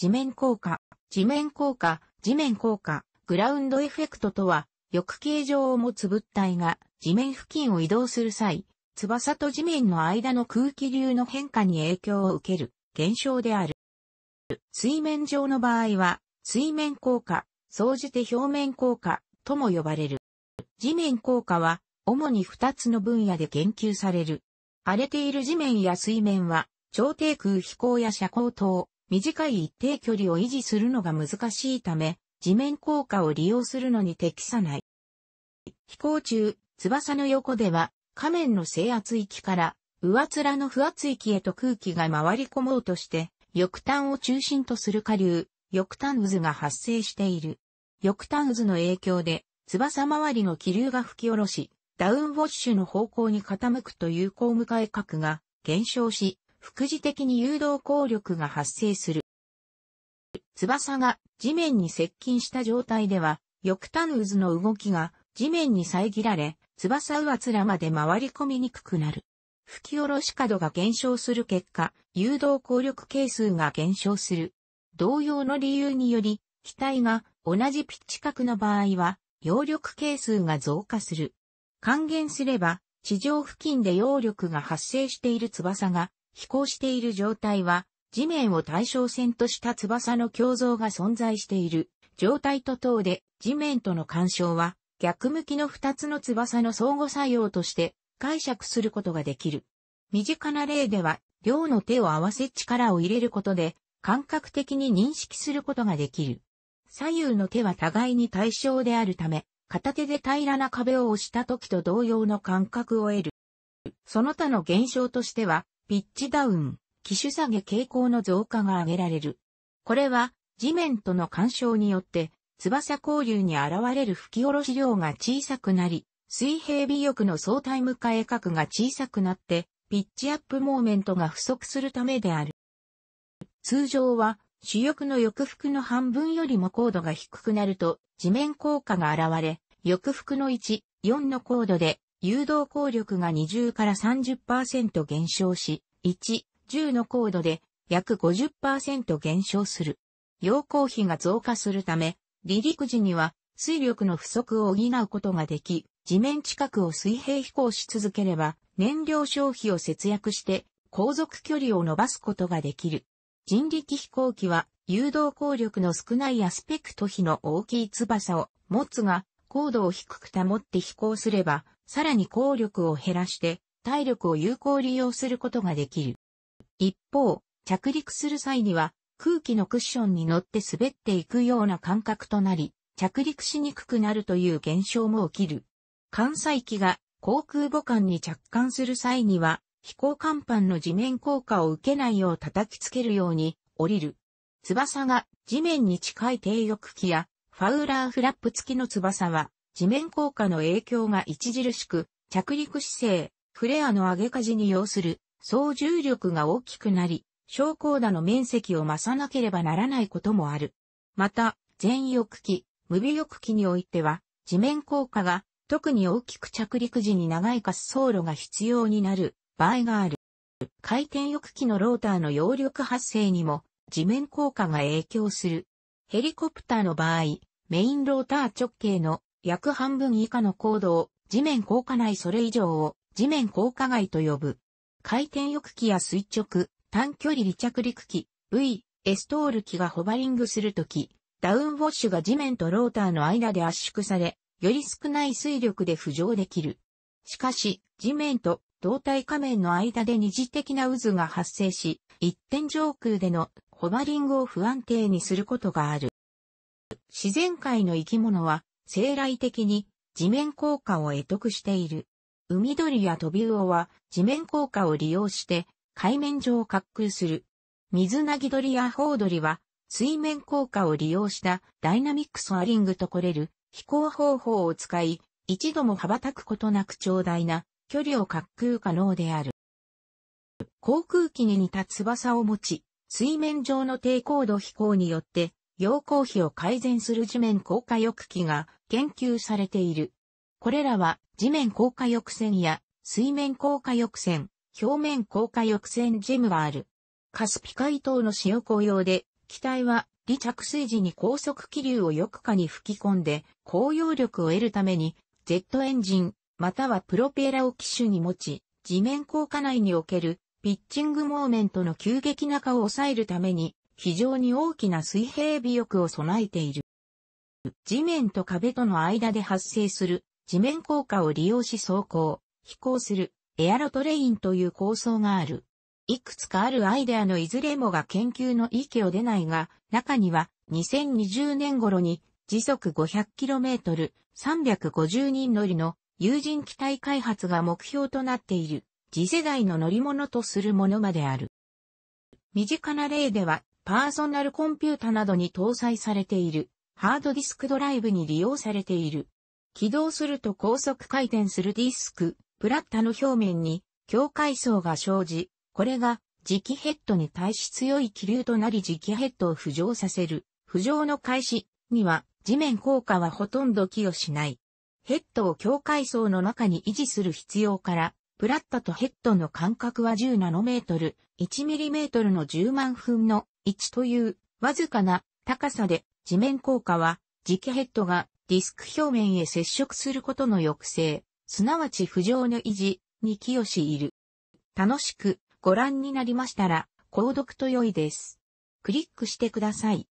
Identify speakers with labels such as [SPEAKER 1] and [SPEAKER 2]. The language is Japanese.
[SPEAKER 1] 地面効果、地面効果、地面効果、グラウンドエフェクトとは、翼形状を持つ物体が地面付近を移動する際、翼と地面の間の空気流の変化に影響を受ける現象である。水面上の場合は、水面効果、総じて表面効果とも呼ばれる。地面効果は、主に2つの分野で研究される。荒れている地面や水面は、超低空飛行や遮光灯、短い一定距離を維持するのが難しいため、地面効果を利用するのに適さない。飛行中、翼の横では、仮面の制圧域から上面の不圧域へと空気が回り込もうとして、翼端を中心とする下流、翼端渦が発生している。翼端渦の影響で、翼周りの気流が吹き下ろし、ダウンウォッシュの方向に傾くという向かい角が減少し、副次的に誘導効力が発生する。翼が地面に接近した状態では、翼端渦の動きが地面に遮られ、翼上つらまで回り込みにくくなる。吹き下ろし角が減少する結果、誘導効力係数が減少する。同様の理由により、機体が同じピッチ角の場合は、揚力係数が増加する。還元すれば、地上付近で揚力が発生している翼が、飛行している状態は、地面を対象線とした翼の胸像が存在している状態と等で、地面との干渉は、逆向きの二つの翼の相互作用として解釈することができる。身近な例では、両の手を合わせ力を入れることで、感覚的に認識することができる。左右の手は互いに対称であるため、片手で平らな壁を押した時と同様の感覚を得る。その他の現象としては、ピッチダウン、機種下げ傾向の増加が挙げられる。これは、地面との干渉によって、翼交流に現れる吹き下ろし量が小さくなり、水平尾翼の相対向かい角が小さくなって、ピッチアップモーメントが不足するためである。通常は、主翼の翼腹の半分よりも高度が低くなると、地面効果が現れ、翼腹の1、4の高度で誘導効力が20から30%減少し、1、10の高度で約50%減少する。要光費が増加するため、離陸時には水力の不足を補うことができ、地面近くを水平飛行し続ければ、燃料消費を節約して航続距離を伸ばすことができる。人力飛行機は誘導効力の少ないアスペクト比の大きい翼を持つが、高度を低く保って飛行すれば、さらに効力を減らして体力を有効利用することができる。一方、着陸する際には空気のクッションに乗って滑っていくような感覚となり、着陸しにくくなるという現象も起きる。関西機が航空母艦に着艦する際には、飛行甲板の地面効果を受けないよう叩きつけるように降りる。翼が地面に近い低翼機やファウラーフラップ付きの翼は地面効果の影響が著しく、着陸姿勢、フレアの上げかじに要する総重力が大きくなり、昇降打の面積を増さなければならないこともある。また、全翼機、無尾翼機においては、地面効果が特に大きく着陸時に長い滑走路が必要になる場合がある。回転翼機のローターの揚力発生にも地面効果が影響する。ヘリコプターの場合、メインローター直径の約半分以下の高度を地面降下内それ以上を地面降下外と呼ぶ。回転翼機や垂直、短距離離着陸機、V、エストール機がホバリングするとき、ダウンウォッシュが地面とローターの間で圧縮され、より少ない水力で浮上できる。しかし、地面と胴体下面の間で二次的な渦が発生し、一点上空でのホバリングを不安定にすることがある。自然界の生き物は生来的に地面効果を得得している。海鳥やトビウオは地面効果を利用して海面上を滑空する。水なぎ鳥や鳳鳥は水面効果を利用したダイナミックソアリングと来れる飛行方法を使い、一度も羽ばたくことなく長大な距離を滑空可能である。航空機に似た翼を持ち、水面上の低高度飛行によって陽光比を改善する地面硬化抑器が研究されている。これらは地面硬化抑線や水面硬化抑線、表面硬化抑線ジェムがある。カスピ海等の塩工用で、機体は離着水時に高速気流を翼下に吹き込んで、高揚力を得るために、ジェットエンジン、またはプロペラを機種に持ち、地面効果内におけるピッチングモーメントの急激な化を抑えるために、非常に大きな水平尾翼を備えている。地面と壁との間で発生する地面効果を利用し走行、飛行するエアロトレインという構想がある。いくつかあるアイデアのいずれもが研究の域を出ないが、中には2020年頃に時速 500km、350人乗りの有人機体開発が目標となっている次世代の乗り物とするものまである。身近な例ではパーソナルコンピュータなどに搭載されている、ハードディスクドライブに利用されている。起動すると高速回転するディスク、プラッタの表面に境界層が生じ、これが磁気ヘッドに対し強い気流となり磁気ヘッドを浮上させる。浮上の開始には地面効果はほとんど寄与しない。ヘッドを境界層の中に維持する必要から、プラッタとヘッドの間隔は10ナノメートル、1ミリメートルの10万分の1というわずかな高さで地面効果は磁気ヘッドがディスク表面へ接触することの抑制、すなわち浮上の維持に寄与している。楽しくご覧になりましたら購読と良いです。クリックしてください。